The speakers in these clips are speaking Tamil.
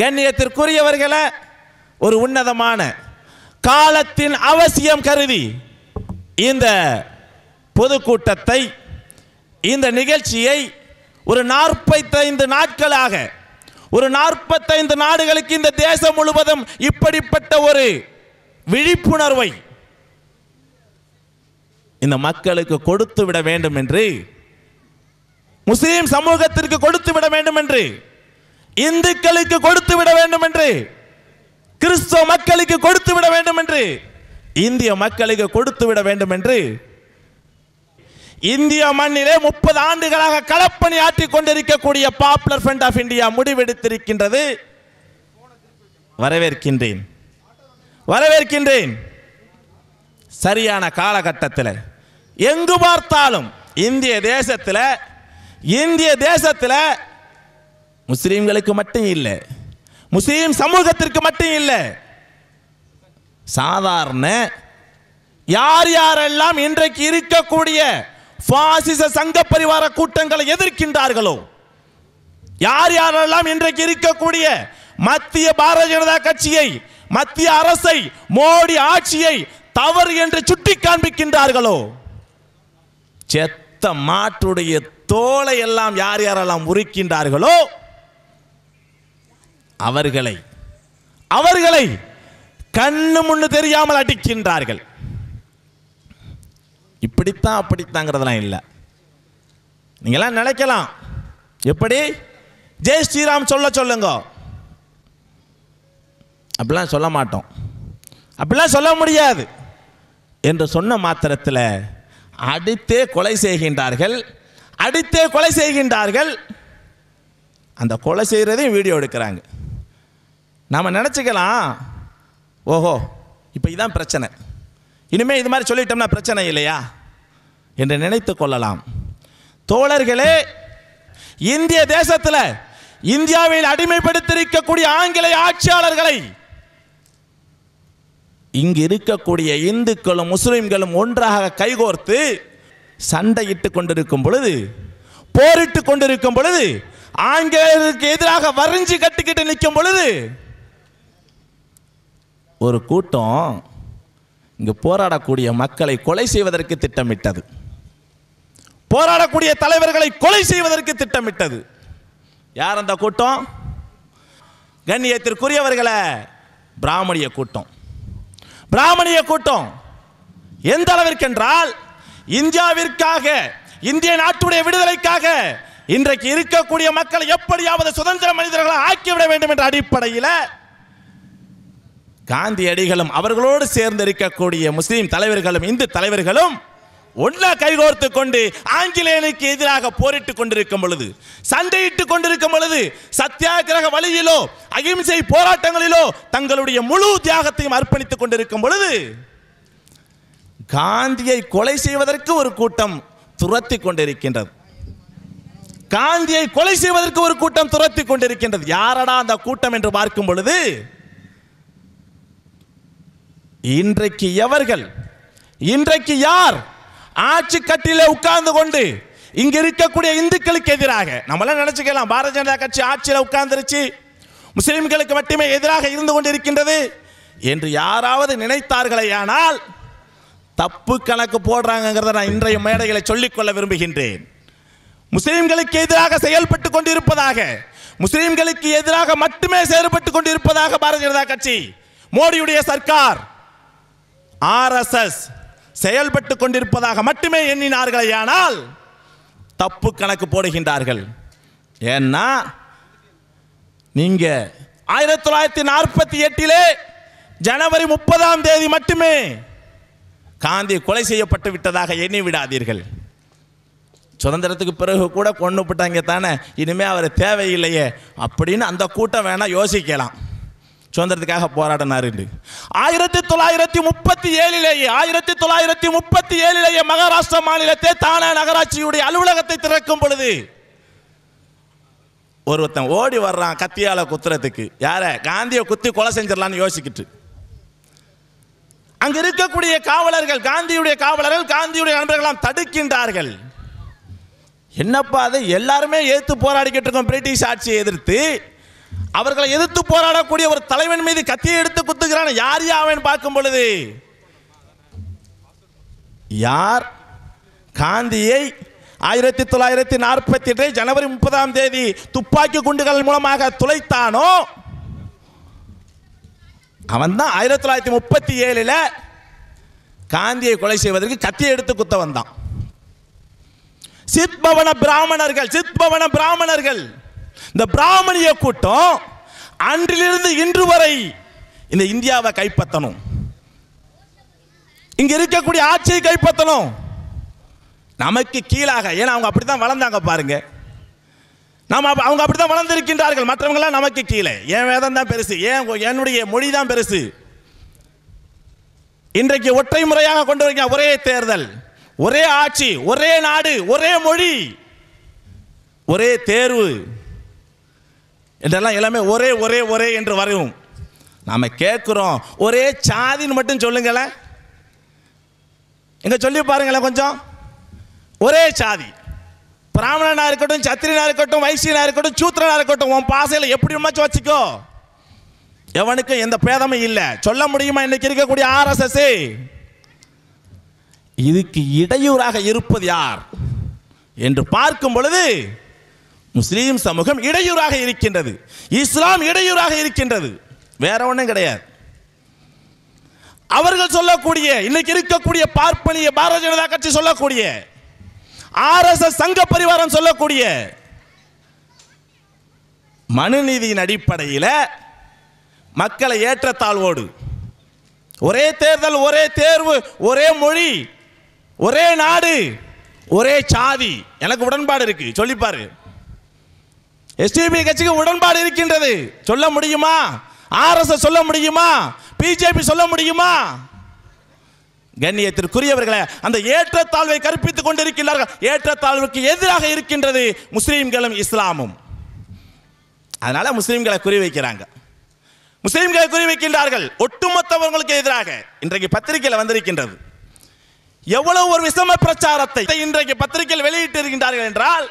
கண்ணியத்திற்குரியவர்களை ஒரு உன்னதமான காலத்தின் அவசியம் கருதி இந்த பொதுக்கூட்டத்தை இந்த நிகழ்ச்சியை ஒரு நாற்பத்தைந்து நாட்களாக ஒரு நாற்பத்தைந்து நாடுகளுக்கு இந்த தேசம் முழுவதும் இப்படிப்பட்ட ஒரு விழிப்புணர்வை இந்த மக்களுக்கு கொடுத்து விட வேண்டும் என்று முஸ்லீம் சமூகத்திற்கு கொடுத்து விட வேண்டும் என்று இந்துக்களுக்கு கொடுத்து விட வேண்டும் என்று கிறிஸ்தவ மக்களுக்கு கொடுத்து விட வேண்டும் என்று இந்திய மக்களுக்கு கொடுத்து விட வேண்டும் என்று இந்திய மண்ணிலே முப்பது ஆண்டுகளாக களப்பணி ஆற்றிக் கொண்டிருக்கக்கூடிய பாப்புலர் ஃப்ரண்ட் ஆஃப் இந்தியா முடிவெடுத்திருக்கின்றது வரவேற்கின்றேன் வரவேற்கின்றேன் சரியான காலகட்டத்தில் எங்கு பார்த்தாலும் இந்திய தேசத்தில் இந்திய தேசத்தில் முஸ்லீம்களுக்கு மட்டும் இல்லை முஸ்லீம் சமூகத்திற்கு மட்டும் இல்லை சாதாரண யார் யாரெல்லாம் இன்றைக்கு இருக்கக்கூடிய பாசிச சங்க பரிவார கூட்டங்களை எதிர்க்கின்றார்களோ யார் யாரெல்லாம் இன்றைக்கு இருக்கக்கூடிய மத்திய பாரதிய ஜனதா கட்சியை மத்திய அரசை மோடி ஆட்சியை தவறு என்று சுட்டி காண்பிக்கின்றார்களோ செத்த மாற்றுடைய தோலை எல்லாம் யார் யாரெல்லாம் உரிக்கின்றார்களோ அவர்களை அவர்களை கண்ணு முன்னு தெரியாமல் அடிக்கின்றார்கள் இப்படித்தான் அப்படித்தாங்கிறதெல்லாம் இல்லை நீங்களாம் நினைக்கலாம் எப்படி ஜெய் ஸ்ரீராம் சொல்ல சொல்லுங்க அப்படிலாம் சொல்ல மாட்டோம் அப்படிலாம் சொல்ல முடியாது என்று சொன்ன மாத்திரத்தில் அடித்தே கொலை செய்கின்றார்கள் அடித்தே கொலை செய்கின்றார்கள் அந்த கொலை செய்கிறதையும் வீடியோ எடுக்கிறாங்க நாம் நினச்சிக்கலாம் ஓஹோ இப்போ இதுதான் பிரச்சனை இனிமேல் இது மாதிரி சொல்லிட்டோம்னா பிரச்சனை இல்லையா என்று நினைத்து கொள்ளலாம் தோழர்களே இந்திய தேசத்தில் இந்தியாவில் அடிமைப்படுத்திருக்கக்கூடிய ஆங்கில ஆட்சியாளர்களை இங்கு இருக்கக்கூடிய இந்துக்களும் முஸ்லிம்களும் ஒன்றாக கைகோர்த்து சண்டையிட்டு கொண்டிருக்கும் பொழுது போரிட்டு கொண்டிருக்கும் பொழுது ஆங்கிலேயருக்கு எதிராக வரிஞ்சு கட்டிக்கிட்டு நிற்கும் பொழுது ஒரு கூட்டம் இங்கு போராடக்கூடிய மக்களை கொலை செய்வதற்கு திட்டமிட்டது போராடக்கூடிய தலைவர்களை கொலை செய்வதற்கு திட்டமிட்டது யார் அந்த கூட்டம் கண்ணியத்திற்குரியவர்களை பிராமணிய கூட்டம் பிராமணிய கூட்டம் எந்த அளவிற்கென்றால் இந்தியாவிற்காக இந்திய நாட்டுடைய விடுதலைக்காக இன்றைக்கு இருக்கக்கூடிய மக்களை எப்படியாவது சுதந்திர மனிதர்களை ஆக்கிவிட வேண்டும் என்ற அடிப்படையில் காந்தியடிகளும் அவர்களோடு சேர்ந்து இருக்கக்கூடிய முஸ்லீம் தலைவர்களும் இந்து தலைவர்களும் ஒன்றா கைகோர்த்து கொண்டு ஆங்கிலேயனுக்கு எதிராக போரிட்டு கொண்டிருக்கும் பொழுது சண்டையிட்டு கொண்டிருக்கும் பொழுது சத்தியாகிரக வழியிலோ அகிம்சை போராட்டங்களிலோ தங்களுடைய முழு தியாகத்தையும் அர்ப்பணித்துக் கொண்டிருக்கும் பொழுது காந்தியை கொலை செய்வதற்கு ஒரு கூட்டம் துரத்தி கொண்டிருக்கின்றது காந்தியை கொலை செய்வதற்கு ஒரு கூட்டம் துரத்தி கொண்டிருக்கின்றது யாரடா அந்த கூட்டம் என்று பார்க்கும் பொழுது இன்றைக்கு எவர்கள் இன்றைக்கு யார் ஆட்சி கட்டில உட்கார்ந்து கொண்டு இங்க இருக்கக்கூடிய இந்துக்களுக்கு எதிராக நம்மளாம் நினைச்சுக்கலாம் பாரதிய ஜனதா கட்சி ஆட்சியில் உட்கார்ந்துருச்சு முஸ்லிம்களுக்கு மட்டுமே எதிராக இருந்து கொண்டிருக்கின்றது என்று யாராவது நினைத்தார்களே ஆனால் தப்பு கணக்கு போடுறாங்கிறத நான் இன்றைய மேடைகளை சொல்லிக்கொள்ள விரும்புகின்றேன் முஸ்லிம்களுக்கு எதிராக செயல்பட்டு கொண்டிருப்பதாக முஸ்லிம்களுக்கு எதிராக மட்டுமே செயல்பட்டு கொண்டிருப்பதாக பாரதிய ஜனதா கட்சி மோடியுடைய சர்க்கார் ஆர்எஸ்எஸ் செயல்பட்டு கொண்டிருப்பதாக மட்டுமே எண்ணினார்களே ஆனால் தப்பு கணக்கு போடுகின்றார்கள் ஏன்னா நீங்க ஆயிரத்தி தொள்ளாயிரத்தி நாற்பத்தி எட்டிலே ஜனவரி முப்பதாம் தேதி மட்டுமே காந்தி கொலை செய்யப்பட்டு விட்டதாக எண்ணி விடாதீர்கள் சுதந்திரத்துக்கு பிறகு கூட போட்டாங்க தானே இனிமே அவர் தேவையில்லையே அப்படின்னு அந்த கூட்டம் வேணால் யோசிக்கலாம் சுதந்திரத்துக்காக போராடினார் என்று ஆயிரத்தி தொள்ளாயிரத்தி முப்பத்தி ஏழிலேயே ஆயிரத்தி தொள்ளாயிரத்தி முப்பத்தி ஏழிலேயே மகாராஷ்டிர மாநிலத்தை தானே நகராட்சியுடைய அலுவலகத்தை திறக்கும் பொழுது ஒருத்தன் ஓடி வர்றான் கத்தியால குத்துறதுக்கு யார காந்தியை குத்தி கொலை செஞ்சிடலான்னு யோசிக்கிட்டு அங்க இருக்கக்கூடிய காவலர்கள் காந்தியுடைய காவலர்கள் காந்தியுடைய நண்பர்களாம் தடுக்கின்றார்கள் என்னப்பா அதை எல்லாருமே ஏற்று போராடிக்கிட்டு இருக்கோம் பிரிட்டிஷ் ஆட்சியை எதிர்த்து அவர்களை எதிர்த்து போராடக்கூடிய ஒரு தலைவன் மீது கத்தியை எடுத்து குத்துகிறான் யார் அவன் பார்க்கும் பொழுது யார் காந்தியை ஆயிரத்தி தொள்ளாயிரத்தி நாற்பத்தி எட்டு ஜனவரி முப்பதாம் தேதி துப்பாக்கி குண்டுகள் மூலமாக துளைத்தானோ அவன் தான் ஆயிரத்தி தொள்ளாயிரத்தி முப்பத்தி ஏழில் காந்தியை கொலை செய்வதற்கு கத்தியை எடுத்து குத்த வந்தான் சித்பவன பிராமணர்கள் சித்பவன பிராமணர்கள் இந்த பிராமணிய கூட்டம் அன்றிலிருந்து இன்று வரை இந்த இந்தியாவை கைப்பற்றணும் இங்க இருக்கக்கூடிய ஆட்சியை கைப்பற்றணும் நமக்கு கீழாக ஏன்னா அவங்க அப்படித்தான் வளர்ந்தாங்க பாருங்க நாம் அவங்க அப்படித்தான் வளர்ந்திருக்கின்றார்கள் மற்றவங்களாம் நமக்கு கீழே என் வேதம் தான் பெருசு ஏன் என்னுடைய மொழி தான் பெருசு இன்றைக்கு ஒற்றை முறையாக கொண்டு வரீங்க ஒரே தேர்தல் ஒரே ஆட்சி ஒரே நாடு ஒரே மொழி ஒரே தேர்வு இதெல்லாம் எல்லாமே ஒரே ஒரே ஒரே என்று வரையும் நாம் கேட்குறோம் ஒரே சாதின்னு மட்டும் சொல்லுங்களேன் எங்கே சொல்லி பாருங்களேன் கொஞ்சம் ஒரே சாதி பிராமணனாக இருக்கட்டும் சத்திரியனாக இருக்கட்டும் வைசியனாக இருக்கட்டும் சூத்திரனாக இருக்கட்டும் உன் பாசையில் எப்படி வேணுமாச்சும் வச்சுக்கோ எவனுக்கு எந்த பேதமும் இல்லை சொல்ல முடியுமா இன்னைக்கு இருக்கக்கூடிய ஆர்எஸ்எஸ் இதுக்கு இடையூறாக இருப்பது யார் என்று பார்க்கும் பொழுது முஸ்லீம் சமூகம் இடையூறாக இருக்கின்றது இஸ்லாம் இடையூறாக இருக்கின்றது வேற ஒன்றும் கிடையாது அவர்கள் சொல்லக்கூடிய இன்னைக்கு இருக்கக்கூடிய பார்ப்பனிய பாரதிய ஜனதா கட்சி சொல்லக்கூடிய ஆர்எஸ்எஸ் சங்க பரிவாரம் சொல்லக்கூடிய மனுநீதியின் அடிப்படையில் மக்களை ஏற்றத்தாழ்வோடு ஒரே தேர்தல் ஒரே தேர்வு ஒரே மொழி ஒரே நாடு ஒரே சாதி எனக்கு உடன்பாடு இருக்கு சொல்லிப்பாரு எஸ்டிபி கட்சிக்கு உடன்பாடு இருக்கின்றது சொல்ல முடியுமா ஆர்எஸ்எஸ் சொல்ல முடியுமா பிஜேபி சொல்ல முடியுமா கண்ணியத்திற்குரியவர்களே அந்த ஏற்றத்தாழ்வை கற்பித்துக் கொண்டிருக்கிறார்கள் ஏற்றத்தாழ்வுக்கு எதிராக இருக்கின்றது முஸ்லீம்களும் இஸ்லாமும் அதனால முஸ்லீம்களை குறிவைக்கிறாங்க முஸ்லீம்களை குறிவைக்கின்றார்கள் ஒட்டுமொத்தவர்களுக்கு எதிராக இன்றைக்கு பத்திரிகையில் வந்திருக்கின்றது எவ்வளவு ஒரு விசம பிரச்சாரத்தை இன்றைக்கு பத்திரிகையில் வெளியிட்டிருக்கின்றார்கள் என்றால்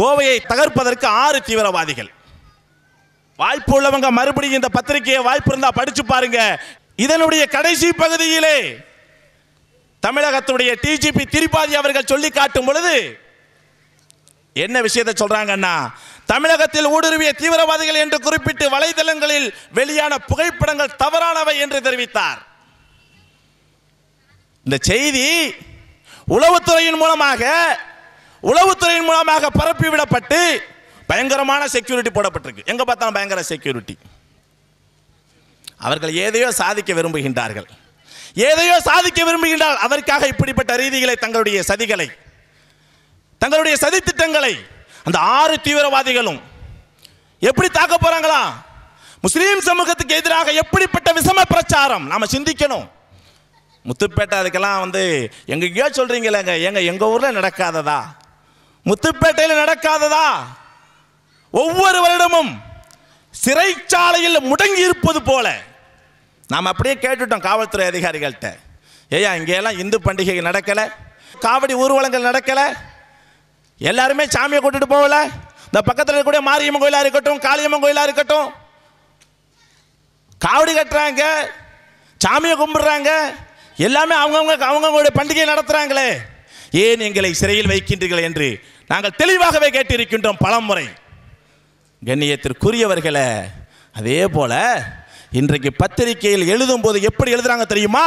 கோவையை தகர்ப்பதற்கு ஆறு தீவிரவாதிகள் வாய்ப்பு உள்ளவங்க மறுபடியும் இந்த பத்திரிகையை வாய்ப்பு இருந்தா படிச்சு பாருங்க இதனுடைய கடைசி பகுதியிலே தமிழகத்துடைய டிஜிபி திரிபாதி அவர்கள் சொல்லி காட்டும் பொழுது என்ன விஷயத்தை சொல்றாங்கன்னா தமிழகத்தில் ஊடுருவிய தீவிரவாதிகள் என்று குறிப்பிட்டு வலைதளங்களில் வெளியான புகைப்படங்கள் தவறானவை என்று தெரிவித்தார் இந்த செய்தி உளவுத்துறையின் மூலமாக உளவுத்துறையின் மூலமாக பரப்பிவிடப்பட்டு பயங்கரமான செக்யூரிட்டி போடப்பட்டிருக்கு எங்கே பார்த்தாலும் பயங்கர செக்யூரிட்டி அவர்கள் ஏதையோ சாதிக்க விரும்புகின்றார்கள் ஏதையோ சாதிக்க விரும்புகின்றால் அதற்காக இப்படிப்பட்ட ரீதிகளை தங்களுடைய சதிகளை தங்களுடைய சதி திட்டங்களை அந்த ஆறு தீவிரவாதிகளும் எப்படி தாக்க போறாங்களா முஸ்லீம் சமூகத்துக்கு எதிராக எப்படிப்பட்ட விஷம பிரச்சாரம் நாம சிந்திக்கணும் முத்துப்பேட்டை அதுக்கெல்லாம் வந்து எங்கேயோ சொல்றீங்களேங்க எங்க எங்க ஊர்ல நடக்காததா முத்துப்பேட்டையில் நடக்காததா ஒவ்வொரு வருடமும் சிறைச்சாலையில் முடங்கி இருப்பது போல நாம் அப்படியே கேட்டுட்டோம் காவல்துறை அதிகாரிகள்கிட்ட ஏயா இங்கேயெல்லாம் இந்து பண்டிகை நடக்கலை காவடி ஊர்வலங்கள் நடக்கலை எல்லாருமே சாமியை கூட்டிட்டு போகல இந்த பக்கத்தில் இருக்கக்கூடிய மாரியம்மன் கோயிலாக இருக்கட்டும் காளியம்மன் கோயிலாக இருக்கட்டும் காவடி கட்டுறாங்க சாமியை கும்பிடுறாங்க எல்லாமே அவங்கவுங்க அவங்கவுங்களுடைய பண்டிகையை நடத்துகிறாங்களே ஏன் எங்களை சிறையில் வைக்கின்றீர்கள் என்று நாங்கள் தெளிவாகவே கேட்டிருக்கின்றோம் பலமுறை கண்ணியத்திற்குரியவர்களே அதே போல இன்றைக்கு பத்திரிகையில் எழுதும் போது எப்படி எழுதுறாங்க தெரியுமா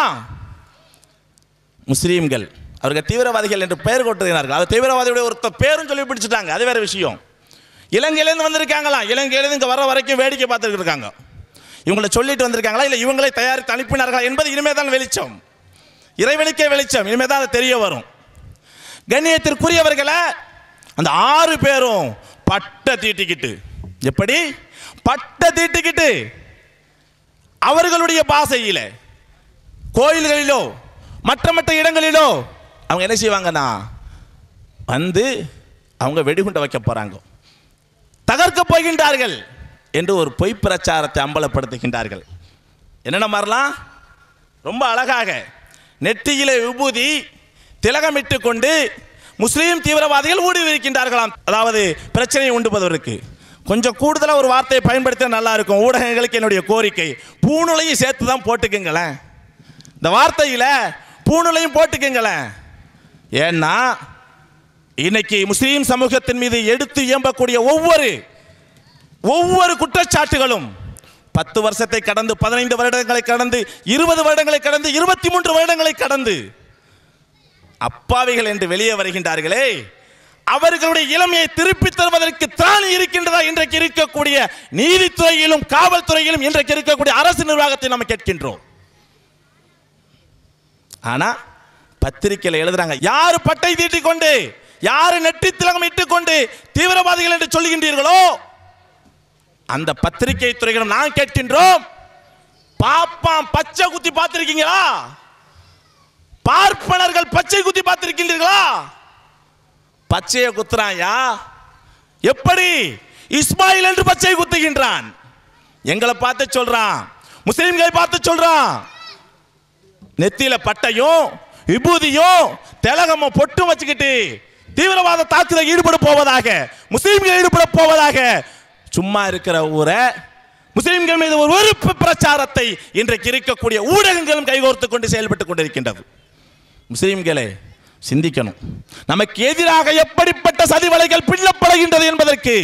முஸ்லீம்கள் அவர்கள் தீவிரவாதிகள் என்று பெயர் கொட்டுகிறார்கள் அது தீவிரவாதியுடைய ஒருத்த பேரும் சொல்லி பிடிச்சிட்டாங்க அது வேற விஷயம் இலங்கையிலேருந்து வந்திருக்காங்களா இலங்கையிலேருந்து இங்கே வர வரைக்கும் வேடிக்கை பார்த்துட்டு இருக்காங்க இவங்களை சொல்லிட்டு வந்திருக்காங்களா இல்லை இவங்களை தயாரித்து அனுப்பினார்கள் என்பது இனிமே தான் வெளிச்சம் இறைவனுக்கே வெளிச்சம் இனிமே தான் அது தெரிய வரும் கண்ணியத்திற்குரியவர்களை அந்த ஆறு பேரும் பட்டை தீட்டிக்கிட்டு எப்படி பட்டை தீட்டிக்கிட்டு அவர்களுடைய பாசையில் கோயில்களிலோ மற்ற மற்ற இடங்களிலோ அவங்க என்ன செய்வாங்கன்னா வந்து அவங்க வெடிகுண்டை வைக்க போகிறாங்க தகர்க்க போகின்றார்கள் என்று ஒரு பொய் பிரச்சாரத்தை அம்பலப்படுத்துகின்றார்கள் என்னென்ன மாறலாம் ரொம்ப அழகாக நெற்றியிலே விபூதி திலகமிட்டு கொண்டு முஸ்லீம் தீவிரவாதிகள் ஊடுருவிருக்கின்றார்களாம் அதாவது பிரச்சனை உண்டுபதற்கு கொஞ்சம் கூடுதலாக ஒரு வார்த்தையை பயன்படுத்த நல்லா இருக்கும் ஊடகங்களுக்கு என்னுடைய கோரிக்கை பூணுலையும் சேர்த்து தான் போட்டுக்குங்களேன் இந்த வார்த்தையில் பூணுலையும் போட்டுக்குங்களேன் ஏன்னா இன்னைக்கு முஸ்லீம் சமூகத்தின் மீது எடுத்து இயம்பக்கூடிய ஒவ்வொரு ஒவ்வொரு குற்றச்சாட்டுகளும் பத்து வருஷத்தை கடந்து பதினைந்து வருடங்களை கடந்து இருபது வருடங்களை கடந்து இருபத்தி மூன்று வருடங்களை கடந்து அப்பாவிகள் என்று வெளியே வருகின்றார்களே அவர்களுடைய இளமையை திருப்பி தருவதற்கு தான் இருக்கின்றதா இன்றைக்கு இருக்கக்கூடிய நீதித்துறையிலும் காவல்துறையிலும் இன்றைக்கு இருக்கக்கூடிய அரசு நிர்வாகத்தை நம்ம கேட்கின்றோம் ஆனா பத்திரிகையில் எழுதுறாங்க யார் பட்டை தீட்டிக் கொண்டு யார் நெற்றி திலகம் இட்டுக் கொண்டு தீவிரவாதிகள் என்று சொல்லுகின்றீர்களோ அந்த பத்திரிகை துறைகளும் நான் கேட்கின்றோம் பாப்பாம் பச்சை குத்தி பார்த்திருக்கீங்களா பார்ப்பனர்கள் பச்சை குத்தி பார்த்திருக்கின்றீர்களா பச்சையை குத்துறாயா எப்படி இஸ்மாயில் என்று பச்சை குத்துகின்றான் எங்களை பார்த்து சொல்றான் முஸ்லிம்களை பார்த்து சொல்றான் நெத்தியில பட்டையும் விபூதியும் திலகமும் பொட்டும் வச்சுக்கிட்டு தீவிரவாத தாக்குதல் ஈடுபட போவதாக முஸ்லிம்கள் ஈடுபட போவதாக சும்மா இருக்கிற ஊரை முஸ்லிம்கள் மீது ஒரு வெறுப்பு பிரச்சாரத்தை இன்றைக்கு இருக்கக்கூடிய ஊடகங்களும் கைகோர்த்து கொண்டு செயல்பட்டு கொண்டிருக்கின்றது முஸ்லீம்களே சிந்திக்கணும் நமக்கு எதிராக எப்படிப்பட்ட சதிவலைகள் பின்னப்படுகின்றது என்பதற்கு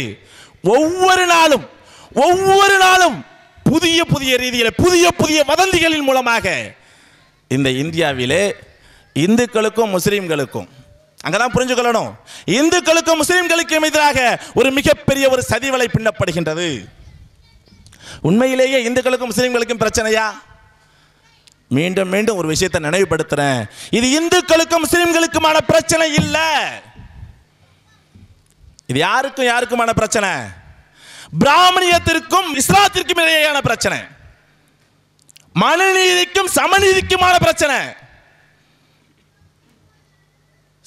ஒவ்வொரு நாளும் ஒவ்வொரு நாளும் புதிய புதிய ரீதியில் புதிய புதிய வதந்திகளின் மூலமாக இந்த இந்தியாவிலே இந்துக்களுக்கும் முஸ்லீம்களுக்கும் அங்கதான் புரிஞ்சுக்கொள்ளணும் இந்துக்களுக்கும் முஸ்லீம்களுக்கும் எதிராக ஒரு மிகப்பெரிய ஒரு சதிவலை பின்னப்படுகின்றது உண்மையிலேயே இந்துக்களுக்கும் முஸ்லீம்களுக்கும் பிரச்சனையா மீண்டும் மீண்டும் ஒரு விஷயத்தை நினைவுபடுத்துறேன் இது இந்துக்களுக்கும் முஸ்லீம்களுக்குமான பிரச்சனை இல்லை இது யாருக்கும் யாருக்குமான பிரச்சனை பிராமணியத்திற்கும் இஸ்லாத்திற்கும் இடையேயான பிரச்சனை மனநீதிக்கும் சமநீதிக்குமான பிரச்சனை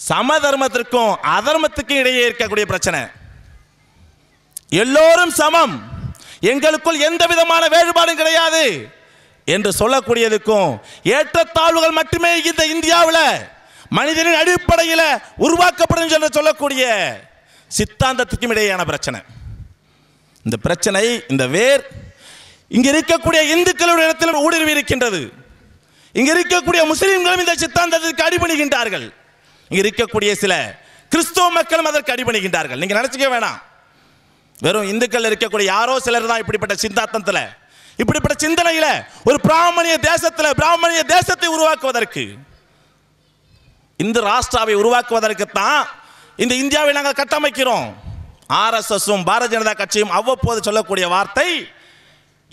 சமதர்மத்திற்கும் அதர்மத்துக்கும் இடையே இருக்கக்கூடிய பிரச்சனை எல்லோரும் சமம் எங்களுக்குள் எந்த விதமான வேறுபாடும் கிடையாது என்று சொல்லக்கூடியதுக்கும் ஏற்றத்தாழ்வுகள் மட்டுமே இந்த இந்தியாவில் மனிதனின் அடிப்படையில் உருவாக்கப்படும் என்று சொல்லக்கூடிய சித்தாந்தத்துக்கும் இடையேயான பிரச்சனை இந்த பிரச்சனை இந்த வேர் இங்கே இருக்கக்கூடிய இந்துக்களுடைய இடத்தில் ஊடுருவி இருக்கின்றது இங்கே இருக்கக்கூடிய முஸ்லீம்களும் இந்த சித்தாந்தத்திற்கு அடிபணிகின்றார்கள் இங்கே இருக்கக்கூடிய சில கிறிஸ்தவ மக்களும் அதற்கு அடிபணிகின்றார்கள் நீங்கள் நினச்சிக்க வேணாம் வெறும் இந்துக்கள் இருக்கக்கூடிய யாரோ சிலர் தான் இப்படிப்பட்ட சித்தாந்தத்தில் இப்படிப்பட்ட சிந்தனையில் ஒரு பிராமணிய தேசத்தில் பிராமணிய தேசத்தை உருவாக்குவதற்கு இந்து ராஷ்டிராவை உருவாக்குவதற்குத்தான் இந்த இந்தியாவை நாங்கள் கட்டமைக்கிறோம் ஆர்எஸ்எஸும் பாரதிய ஜனதா கட்சியும் அவ்வப்போது சொல்லக்கூடிய வார்த்தை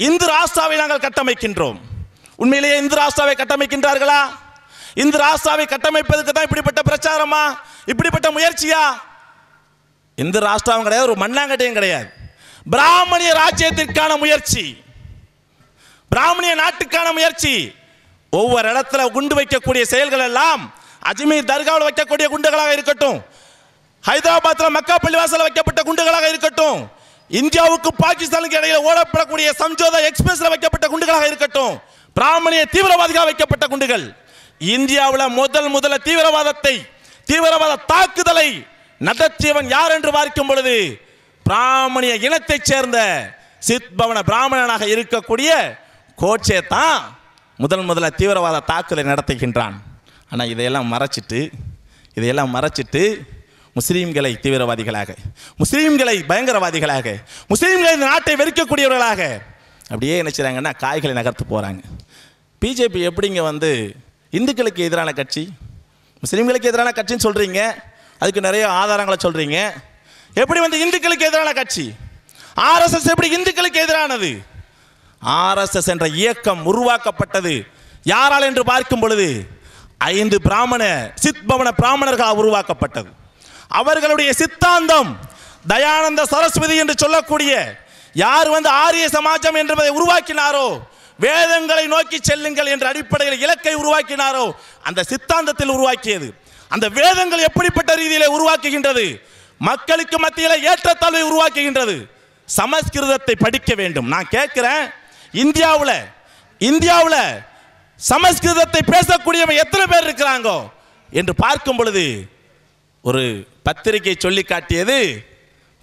இந்து ராஷ்டிராவை நாங்கள் கட்டமைக்கின்றோம் உண்மையிலேயே இந்து ராஷ்டிராவை கட்டமைக்கின்றார்களா இந்து ராஷ்டிராவை கட்டமைப்பதற்கு தான் இப்படிப்பட்ட பிரச்சாரமா இப்படிப்பட்ட முயற்சியா இந்து ராஷ்டிராவும் கிடையாது ஒரு மண்ணாங்கட்டையும் கிடையாது பிராமணிய ராஜ்யத்திற்கான முயற்சி பிராமணிய நாட்டுக்கான முயற்சி ஒவ்வொரு இடத்துல குண்டு வைக்கக்கூடிய செயல்கள் எல்லாம் அஜ்மீர் தர்காவில் வைக்கக்கூடிய குண்டுகளாக இருக்கட்டும் ஹைதராபாத்தில் மக்கா பள்ளிவாசல வைக்கப்பட்ட குண்டுகளாக இருக்கட்டும் இந்தியாவுக்கு பாகிஸ்தானுக்கு இடையில ஓடப்படக்கூடிய சம்ஜோதா எக்ஸ்பிரஸ்ல வைக்கப்பட்ட குண்டுகளாக இருக்கட்டும் பிராமணிய தீவிரவாதிகளாக வைக்கப்பட்ட குண்டுகள் இந்தியாவில் முதல் முதல தீவிரவாதத்தை தீவிரவாத தாக்குதலை நடத்தியவன் யார் என்று பார்க்கும் பொழுது பிராமணிய இனத்தைச் சேர்ந்த சித்பவன பிராமணனாக இருக்கக்கூடிய கோட்சே தான் முதல் முதல்ல தீவிரவாத தாக்குதலை நடத்துகின்றான் ஆனால் இதையெல்லாம் மறைச்சிட்டு இதையெல்லாம் மறைச்சிட்டு முஸ்லீம்களை தீவிரவாதிகளாக முஸ்லீம்களை பயங்கரவாதிகளாக முஸ்லீம்களை இந்த நாட்டை வெறுக்கக்கூடியவர்களாக அப்படியே நினைச்சாங்கன்னா காய்களை நகர்த்து போகிறாங்க பிஜேபி எப்படிங்க வந்து இந்துக்களுக்கு எதிரான கட்சி முஸ்லீம்களுக்கு எதிரான கட்சின்னு சொல்கிறீங்க அதுக்கு நிறைய ஆதாரங்களை சொல்கிறீங்க எப்படி வந்து இந்துக்களுக்கு எதிரான கட்சி ஆர்எஸ்எஸ் எப்படி இந்துக்களுக்கு எதிரானது ஆர்எஸ்எஸ் என்ற இயக்கம் உருவாக்கப்பட்டது யாரால் என்று பார்க்கும் பொழுது ஐந்து பிராமண சித்பவன பிராமணர்களால் உருவாக்கப்பட்டது அவர்களுடைய சித்தாந்தம் தயானந்த சரஸ்வதி என்று சொல்லக்கூடிய யார் வந்து ஆரிய சமாஜம் என்பதை உருவாக்கினாரோ வேதங்களை நோக்கி செல்லுங்கள் என்ற அடிப்படையில் இலக்கை உருவாக்கினாரோ அந்த சித்தாந்தத்தில் உருவாக்கியது அந்த வேதங்கள் எப்படிப்பட்ட ரீதியிலே உருவாக்குகின்றது மக்களுக்கு மத்தியில் ஏற்றத்தாழ்வை உருவாக்குகின்றது சமஸ்கிருதத்தை படிக்க வேண்டும் நான் கேட்கிறேன் இந்தியாவில் இந்தியாவில் சமஸ்கிருதத்தை பேசக்கூடியவன் எத்தனை பேர் இருக்கிறாங்க என்று பார்க்கும் பொழுது ஒரு பத்திரிகை சொல்லி காட்டியது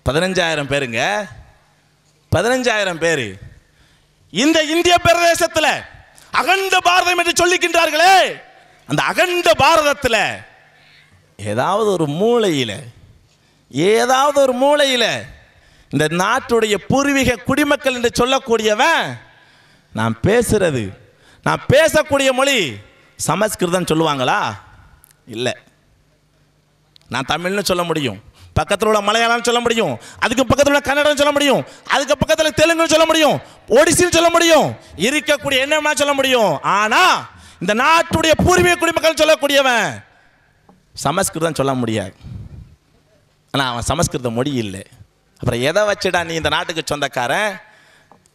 பதினஞ்சாயிரம் பேருங்க பதினஞ்சாயிரம் பேர் இந்த இந்திய பிரதேசத்தில் அகண்ட பாரதம் என்று சொல்லிக்கின்றார்களே அந்த அகண்ட பாரதத்தில் ஏதாவது ஒரு மூளையில் ஏதாவது ஒரு மூளையில் இந்த நாட்டுடைய பூர்வீக குடிமக்கள் என்று சொல்லக்கூடியவன் நான் பேசுகிறது நான் பேசக்கூடிய மொழி சமஸ்கிருதம் சொல்லுவாங்களா இல்லை நான் தமிழ்னு சொல்ல முடியும் பக்கத்தில் உள்ள மலையாளம் சொல்ல முடியும் அதுக்கு பக்கத்தில் உள்ள கன்னடம் சொல்ல முடியும் அதுக்கு பக்கத்தில் தெலுங்கு சொல்ல முடியும் ஒடிசின்னு சொல்ல முடியும் இருக்கக்கூடிய என்ன சொல்ல முடியும் ஆனால் இந்த நாட்டுடைய பூர்வீக குடிமக்கள் சொல்லக்கூடியவன் சமஸ்கிருதம் சொல்ல முடியாது ஆனால் அவன் சமஸ்கிருத மொழி இல்லை அப்புறம் எதை வச்சுடா நீ இந்த நாட்டுக்கு சொந்தக்காரன்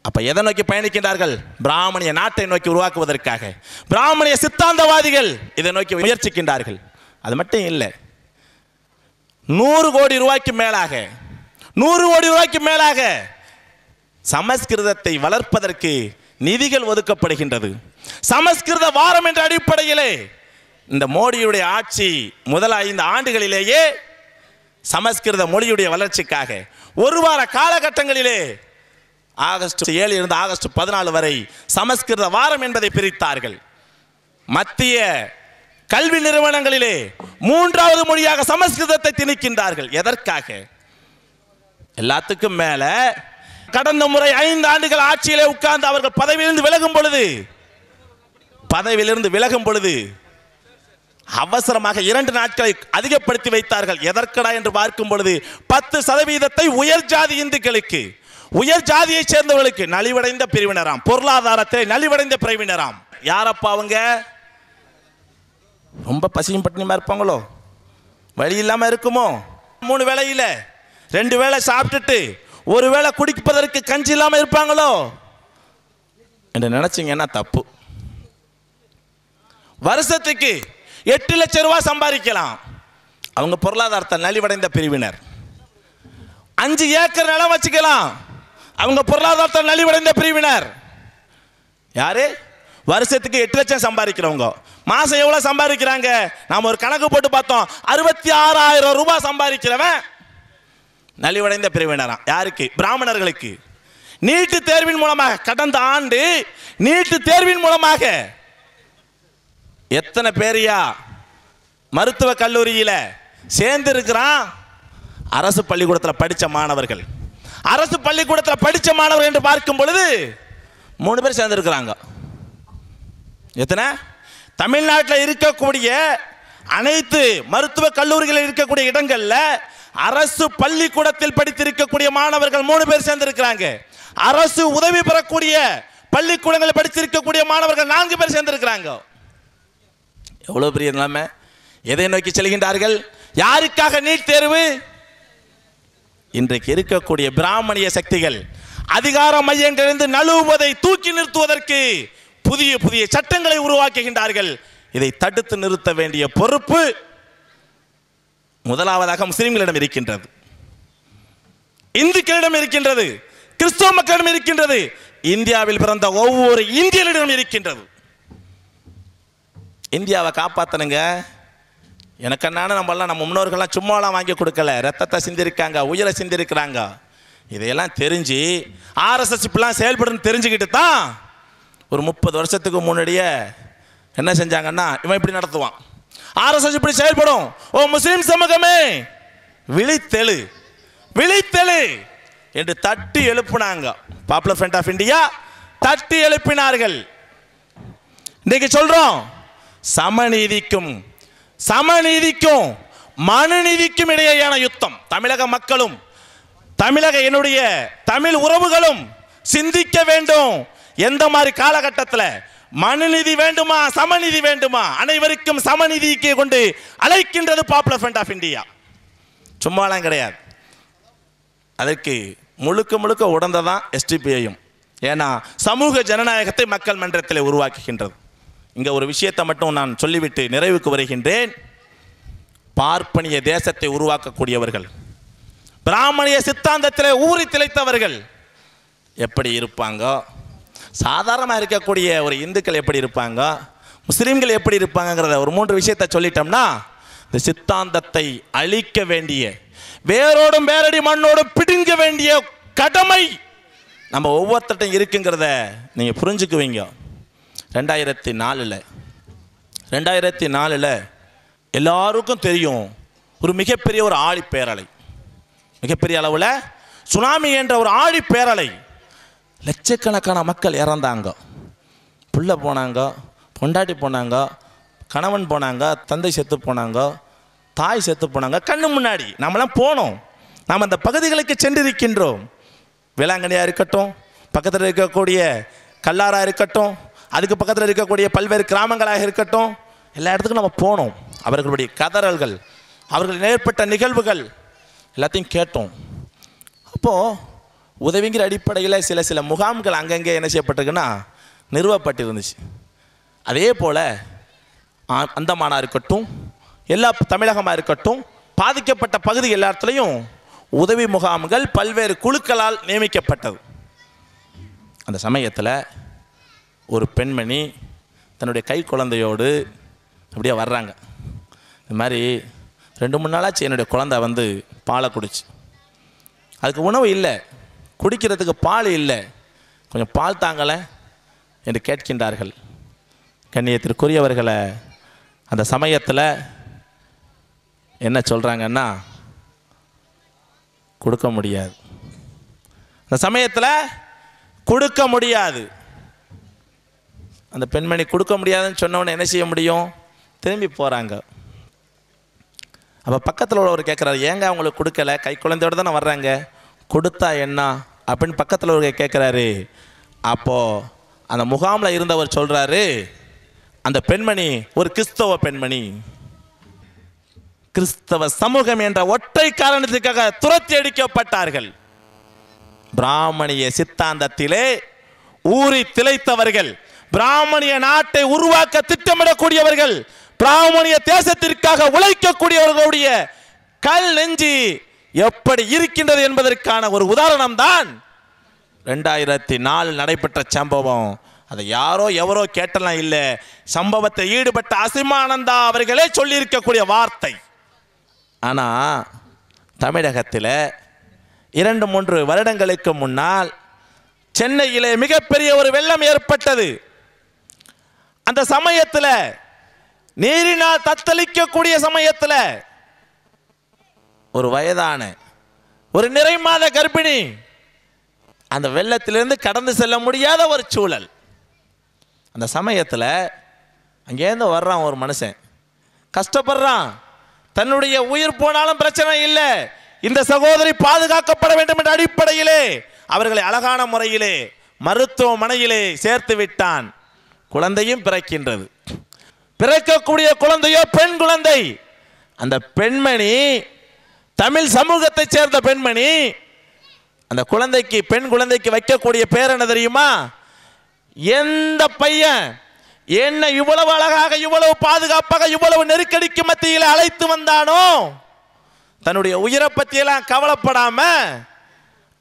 அப்ப எதை நோக்கி பயணிக்கின்றார்கள் பிராமணிய நாட்டை நோக்கி உருவாக்குவதற்காக பிராமணிய சித்தாந்தவாதிகள் இதை நோக்கி முயற்சிக்கின்றார்கள் அது மட்டும் இல்லை நூறு கோடி ரூபாய்க்கு மேலாக நூறு கோடி ரூபாய்க்கு மேலாக சமஸ்கிருதத்தை வளர்ப்பதற்கு நிதிகள் ஒதுக்கப்படுகின்றது சமஸ்கிருத வாரம் என்ற அடிப்படையிலே இந்த மோடியுடைய ஆட்சி முதல் ஐந்து ஆண்டுகளிலேயே சமஸ்கிருத மொழியுடைய வளர்ச்சிக்காக ஒரு வார காலகட்டங்களிலே ஆகஸ்ட் ஏழு இருந்து ஆகஸ்ட் பதினாலு வரை சமஸ்கிருத வாரம் என்பதை பிரித்தார்கள் மத்திய கல்வி நிறுவனங்களிலே மூன்றாவது மொழியாக சமஸ்கிருதத்தை திணிக்கின்றார்கள் எதற்காக எல்லாத்துக்கும் மேல கடந்த முறை ஐந்து ஆண்டுகள் ஆட்சியிலே உட்கார்ந்து அவர்கள் பதவியிலிருந்து விலகும் பொழுது பதவியிலிருந்து விலகும் பொழுது அவசரமாக இரண்டு நாட்களை அதிகப்படுத்தி வைத்தார்கள் எதற்கடா என்று பார்க்கும் பொழுது பத்து சதவீதத்தை உயர் ஜாதி இந்துக்களுக்கு உயர் ஜாதியை சேர்ந்தவர்களுக்கு நலிவடைந்த பிரிவினராம் பொருளாதாரத்தில் நலிவடைந்த பிரிவினராம் யாரப்பா அவங்க ரொம்ப பசியும் பட்டினிமா இருப்பாங்களோ வழி இல்லாமல் இருக்குமோ மூணு வேலையில் ரெண்டு வேளை சாப்பிட்டுட்டு ஒரு வேளை குடிப்பதற்கு கஞ்சி இல்லாமல் இருப்பாங்களோ என்று நினச்சிங்கன்னா தப்பு வருஷத்துக்கு எட்டு லட்சம் ரூபா சம்பாதிக்கலாம் அவங்க பொருளாதாரத்தை நலிவடைந்த பிரிவினர் அஞ்சு ஏக்கர் நிலம் வச்சுக்கலாம் அவங்க பொருளாதாரத்தில் நலிவடைந்த பிரிவினர் யாரு வருஷத்துக்கு எட்டு லட்சம் சம்பாதிக்கிறவங்க மாதம் எவ்வளோ சம்பாதிக்கிறாங்க நாம் ஒரு கணக்கு போட்டு பார்த்தோம் அறுபத்தி ஆறாயிரம் ரூபாய் சம்பாதிக்கிறவன் நலிவடைந்த பிரிவினரா யாருக்கு பிராமணர்களுக்கு நீட்டு தேர்வின் மூலமாக கடந்த ஆண்டு நீட்டு தேர்வின் மூலமாக எத்தனை பேரியா மருத்துவ கல்லூரியில் இருக்கிறான் அரசு பள்ளிக்கூடத்தில் படித்த மாணவர்கள் அரசு பள்ளிக்கூடத்தில் படித்த மாணவர் என்று பார்க்கும் பொழுது மூணு பேர் சேர்ந்துருக்கிறாங்க எத்தனை தமிழ்நாட்டில் இருக்கக்கூடிய அனைத்து மருத்துவக் கல்லூரிகளில் இருக்கக்கூடிய இடங்களில் அரசு பள்ளிக்கூடத்தில் படித்திருக்கக்கூடிய மாணவர்கள் மூணு பேர் சேர்ந்திருக்கிறாங்க அரசு உதவி பெறக்கூடிய பள்ளிக்கூடங்களில் படித்திருக்கக்கூடிய மாணவர்கள் நான்கு பேர் சேர்ந்திருக்கிறாங்க எவ்வளோ பெரிய நிலைமை எதை நோக்கி செல்கின்றார்கள் யாருக்காக நீட் தேர்வு இன்றைக்கு இருக்கக்கூடிய பிராமணிய சக்திகள் அதிகார மையங்களிலிருந்து நழுவுவதை தூக்கி நிறுத்துவதற்கு புதிய புதிய சட்டங்களை உருவாக்குகின்றார்கள் இதை தடுத்து நிறுத்த வேண்டிய பொறுப்பு முதலாவதாக முஸ்லிம்களிடம் இருக்கின்றது இந்துக்களிடம் இருக்கின்றது கிறிஸ்தவ மக்களிடம் இருக்கின்றது இந்தியாவில் பிறந்த ஒவ்வொரு இந்தியர்களிடம் இருக்கின்றது இந்தியாவை காப்பாத்தனுங்க எனக்கு என்ன நம்மளாம் நம்ம முன்னோர்கள்லாம் சும்மாலாம் வாங்கி கொடுக்கல ரத்தத்தை சிந்திருக்காங்க உயிரை சிந்திருக்கிறாங்க இதையெல்லாம் தெரிஞ்சு ஆர்எஸ்எஸ் இப்பெல்லாம் செயல்படுன்னு தெரிஞ்சுக்கிட்டு தான் ஒரு முப்பது வருஷத்துக்கு முன்னாடியே என்ன செஞ்சாங்கன்னா இவன் இப்படி நடத்துவான் ஆர்எஸ்எஸ் இப்படி செயல்படும் ஓ முஸ்லீம் சமூகமே விழித்தெழு விழித்தெழு என்று தட்டி எழுப்புனாங்க பாப்புலர் ஃப்ரண்ட் ஆஃப் இந்தியா தட்டி எழுப்பினார்கள் இன்னைக்கு சொல்கிறோம் சமநீதிக்கும் சமநீதிக்கும் மனுநீதிக்கும் இடையேயான யுத்தம் தமிழக மக்களும் தமிழக என்னுடைய தமிழ் உறவுகளும் சிந்திக்க வேண்டும் எந்த மாதிரி காலகட்டத்தில் மனுநீதி வேண்டுமா சமநீதி வேண்டுமா அனைவருக்கும் சமநீதிக்கு கொண்டு அழைக்கின்றது பாப்புலர் ஃப்ரண்ட் ஆஃப் இந்தியா சும்மாலாம் கிடையாது அதற்கு முழுக்க முழுக்க உடந்ததான் எஸ்டிபிஐயும் ஏன்னா சமூக ஜனநாயகத்தை மக்கள் மன்றத்தில் உருவாக்குகின்றது இங்கே ஒரு விஷயத்தை மட்டும் நான் சொல்லிவிட்டு நிறைவுக்கு வருகின்றேன் பார்ப்பனிய தேசத்தை உருவாக்கக்கூடியவர்கள் பிராமணிய சித்தாந்தத்தில் ஊறி திளைத்தவர்கள் எப்படி இருப்பாங்க சாதாரணமாக இருக்கக்கூடிய ஒரு இந்துக்கள் எப்படி இருப்பாங்க முஸ்லீம்கள் எப்படி இருப்பாங்கங்கிறத ஒரு மூன்று விஷயத்தை சொல்லிட்டோம்னா இந்த சித்தாந்தத்தை அழிக்க வேண்டிய வேரோடும் வேரடி மண்ணோடும் பிடுங்க வேண்டிய கடமை நம்ம ஒவ்வொருத்தட்டும் இருக்குங்கிறத நீங்கள் புரிஞ்சுக்குவீங்க ரெண்டாயிரத்தி நாலில் ரெண்டாயிரத்தி நாலில் எல்லாருக்கும் தெரியும் ஒரு மிகப்பெரிய ஒரு ஆழி பேரலை மிகப்பெரிய அளவில் சுனாமி என்ற ஒரு ஆழி பேரலை லட்சக்கணக்கான மக்கள் இறந்தாங்க புள்ள போனாங்க பொண்டாட்டி போனாங்க கணவன் போனாங்க தந்தை செத்து போனாங்க தாய் செத்து போனாங்க கண்ணு முன்னாடி நம்மளாம் போனோம் நாம் அந்த பகுதிகளுக்கு சென்றிருக்கின்றோம் வேளாங்கண்ணியாக இருக்கட்டும் பக்கத்தில் இருக்கக்கூடிய கல்லாராக இருக்கட்டும் அதுக்கு பக்கத்தில் இருக்கக்கூடிய பல்வேறு கிராமங்களாக இருக்கட்டும் எல்லா இடத்துக்கும் நம்ம போனோம் அவர்களுடைய கதறல்கள் அவர்கள் ஏற்பட்ட நிகழ்வுகள் எல்லாத்தையும் கேட்டோம் அப்போது உதவிங்கிற அடிப்படையில் சில சில முகாம்கள் அங்கங்கே என்ன செய்யப்பட்டிருக்குன்னா நிறுவப்பட்டிருந்துச்சு அதே போல் அந்தமானாக இருக்கட்டும் எல்லா தமிழகமாக இருக்கட்டும் பாதிக்கப்பட்ட பகுதி எல்லா இடத்துலையும் உதவி முகாம்கள் பல்வேறு குழுக்களால் நியமிக்கப்பட்டது அந்த சமயத்தில் ஒரு பெண்மணி தன்னுடைய கை குழந்தையோடு அப்படியே வர்றாங்க இது மாதிரி ரெண்டு மூணு நாளாச்சு என்னுடைய குழந்தை வந்து பாலை குடிச்சு அதுக்கு உணவு இல்லை குடிக்கிறதுக்கு பால் இல்லை கொஞ்சம் பால் தாங்கலை என்று கேட்கின்றார்கள் கண்ணியத்திற்குரியவர்களை அந்த சமயத்தில் என்ன சொல்கிறாங்கன்னா கொடுக்க முடியாது அந்த சமயத்தில் கொடுக்க முடியாது அந்த பெண்மணி கொடுக்க முடியாதுன்னு சொன்னவொன்னே என்ன செய்ய முடியும் திரும்பி போகிறாங்க அப்போ பக்கத்தில் உள்ளவர் கேட்குறாரு ஏங்க அவங்களுக்கு கொடுக்கல கை குழந்தையோடு தானே வர்றாங்க கொடுத்தா என்ன அப்படின்னு பக்கத்தில் உள்ளவர் கேட்குறாரு அப்போது அந்த முகாமில் இருந்தவர் சொல்கிறாரு அந்த பெண்மணி ஒரு கிறிஸ்தவ பெண்மணி கிறிஸ்தவ சமூகம் என்ற ஒற்றை காரணத்திற்காக துரத்தி அடிக்கப்பட்டார்கள் பிராமணிய சித்தாந்தத்திலே ஊறி திளைத்தவர்கள் பிராமணிய நாட்டை உருவாக்க திட்டமிடக்கூடியவர்கள் பிராமணிய தேசத்திற்காக உழைக்கக்கூடியவர்களுடைய கல் நெஞ்சி எப்படி இருக்கின்றது என்பதற்கான ஒரு உதாரணம் தான் ரெண்டாயிரத்தி நாலு நடைபெற்ற சம்பவம் அதை யாரோ எவரோ கேட்டலாம் இல்லை சம்பவத்தை ஈடுபட்ட அசிமானந்தா அவர்களே சொல்லியிருக்கக்கூடிய வார்த்தை ஆனால் தமிழகத்தில் இரண்டு மூன்று வருடங்களுக்கு முன்னால் சென்னையிலே மிகப்பெரிய ஒரு வெள்ளம் ஏற்பட்டது அந்த சமயத்தில் நீரினால் தத்தளிக்கக்கூடிய சமயத்தில் ஒரு வயதான ஒரு நிறைமாத கர்ப்பிணி அந்த வெள்ளத்திலிருந்து கடந்து செல்ல முடியாத ஒரு சூழல் அந்த சமயத்தில் அங்கேருந்து வர்றான் ஒரு மனுஷன் கஷ்டப்படுறான் தன்னுடைய உயிர் போனாலும் பிரச்சனை இல்லை இந்த சகோதரி பாதுகாக்கப்பட வேண்டும் என்ற அடிப்படையிலே அவர்களை அழகான முறையிலே மருத்துவமனையிலே சேர்த்து விட்டான் குழந்தையும் பிறக்கின்றது பிறக்கக்கூடிய குழந்தையோ பெண் குழந்தை அந்த பெண்மணி தமிழ் சமூகத்தை சேர்ந்த பெண்மணி அந்த குழந்தைக்கு பெண் குழந்தைக்கு வைக்கக்கூடிய பேர் என்ன தெரியுமா எந்த பையன் என்ன இவ்வளவு அழகாக இவ்வளவு பாதுகாப்பாக இவ்வளவு நெருக்கடிக்கு மத்தியில் அழைத்து வந்தானோ தன்னுடைய உயிரை பற்றியெல்லாம் கவலைப்படாம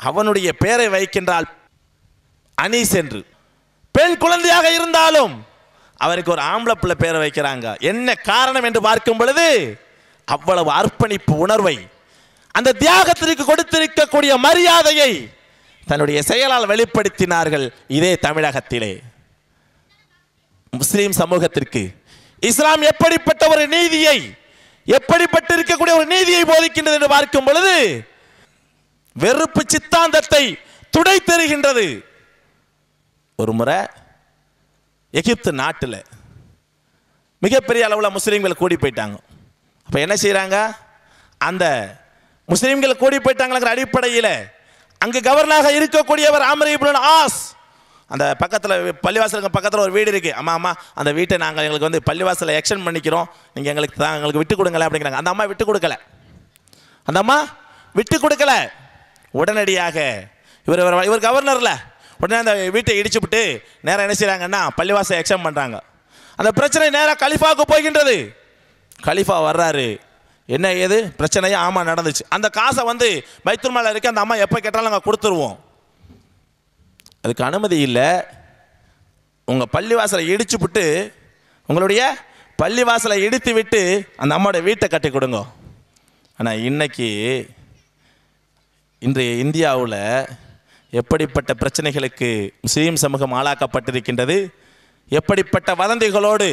அவனுடைய பெயரை வைக்கின்றால் அனீஸ் என்று பெண் குழந்தையாக இருந்தாலும் அவருக்கு ஒரு ஆம்பளை பிள்ளை பேரை வைக்கிறாங்க என்ன காரணம் என்று பார்க்கும் பொழுது அவ்வளவு அர்ப்பணிப்பு உணர்வை அந்த தியாகத்திற்கு கொடுத்திருக்கக்கூடிய மரியாதையை தன்னுடைய செயலால் வெளிப்படுத்தினார்கள் இதே தமிழகத்திலே முஸ்லீம் சமூகத்திற்கு இஸ்லாம் எப்படிப்பட்ட ஒரு நீதியை எப்படிப்பட்டிருக்கக்கூடிய ஒரு நீதியை போதிக்கின்றது என்று பார்க்கும் பொழுது வெறுப்பு சித்தாந்தத்தை துடை தருகின்றது ஒரு முறை எகிப்து நாட்டில் மிகப்பெரிய அளவில் முஸ்லீம்களை கூடி போயிட்டாங்க அப்போ என்ன செய்கிறாங்க அந்த முஸ்லீம்களை கூடி போயிட்டாங்கிற அடிப்படையில் அங்கு கவர்னராக இருக்கக்கூடியவர் ஆமர் இப்னு ஆஸ் அந்த பக்கத்தில் பள்ளிவாசலுக்கு பக்கத்தில் ஒரு வீடு இருக்குது அம்மா அம்மா அந்த வீட்டை நாங்கள் எங்களுக்கு வந்து பள்ளிவாசலில் எக்ஷன் பண்ணிக்கிறோம் நீங்கள் எங்களுக்கு தான் எங்களுக்கு விட்டு கொடுங்கல அப்படிங்கிறாங்க அந்த அம்மா விட்டு கொடுக்கல அந்த அம்மா விட்டு கொடுக்கல உடனடியாக இவர் இவர் கவர்னரில் உடனே அந்த வீட்டை இடிச்சு விட்டு நேராக என்ன செய்கிறாங்கன்னா பள்ளிவாசை எக்ஸாம் பண்ணுறாங்க அந்த பிரச்சனை நேராக கலிஃபாவுக்கு போய்கின்றது கலிஃபா வர்றாரு என்ன ஏது பிரச்சனையே ஆமாம் நடந்துச்சு அந்த காசை வந்து பைத்தூர் இருக்க அந்த அம்மா எப்போ கேட்டாலும் நாங்கள் கொடுத்துருவோம் அதுக்கு அனுமதி இல்லை உங்கள் பள்ளிவாசலை இடிச்சு விட்டு உங்களுடைய பள்ளிவாசலை இடித்து விட்டு அந்த அம்மாவோட வீட்டை கட்டி கொடுங்க ஆனால் இன்னைக்கு இன்றைய இந்தியாவில் எப்படிப்பட்ட பிரச்சனைகளுக்கு முஸ்லீம் சமூகம் ஆளாக்கப்பட்டிருக்கின்றது எப்படிப்பட்ட வதந்திகளோடு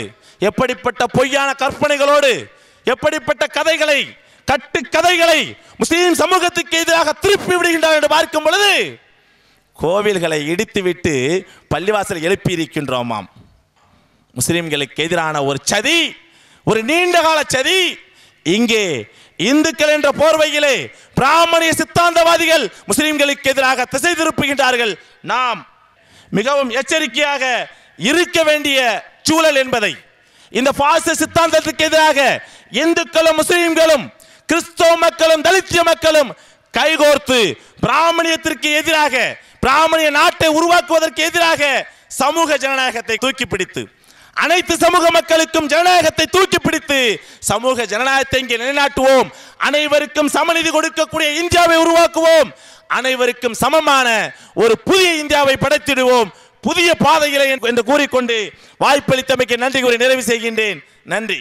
எப்படிப்பட்ட பொய்யான கற்பனைகளோடு எப்படிப்பட்ட கதைகளை கட்டு கதைகளை முஸ்லீம் சமூகத்துக்கு எதிராக திருப்பி விடுகின்றார் என்று பார்க்கும் பொழுது கோவில்களை இடித்துவிட்டு பள்ளிவாசல் எழுப்பி இருக்கின்றோமாம் முஸ்லீம்களுக்கு எதிரான ஒரு சதி ஒரு நீண்ட கால சதி இங்கே இந்துக்கள் என்ற போர்வையிலே பிராமணிய சித்தாந்தவாதிகள் முஸ்லிம்களுக்கு எதிராக திசை திருப்புகின்றார்கள் நாம் மிகவும் எச்சரிக்கையாக இருக்க வேண்டிய சூழல் என்பதை இந்த பாச சித்தாந்தத்துக்கு எதிராக இந்துக்களும் முஸ்லிம்களும் கிறிஸ்தவ மக்களும் தலித்திய மக்களும் கைகோர்த்து பிராமணியத்திற்கு எதிராக பிராமணிய நாட்டை உருவாக்குவதற்கு எதிராக சமூக ஜனநாயகத்தை தூக்கி பிடித்து அனைத்து சமூக மக்களுக்கும் ஜனநாயகத்தை தூக்கி பிடித்து சமூக ஜனநாயகத்தை இங்கே நிலைநாட்டுவோம் அனைவருக்கும் சமநிதி கொடுக்கக்கூடிய இந்தியாவை உருவாக்குவோம் அனைவருக்கும் சமமான ஒரு புதிய இந்தியாவை படைத்திடுவோம் புதிய பாதைகளை என்று கூறிக்கொண்டு வாய்ப்பளித்தமைக்கு நன்றி கூறி நிறைவு செய்கின்றேன் நன்றி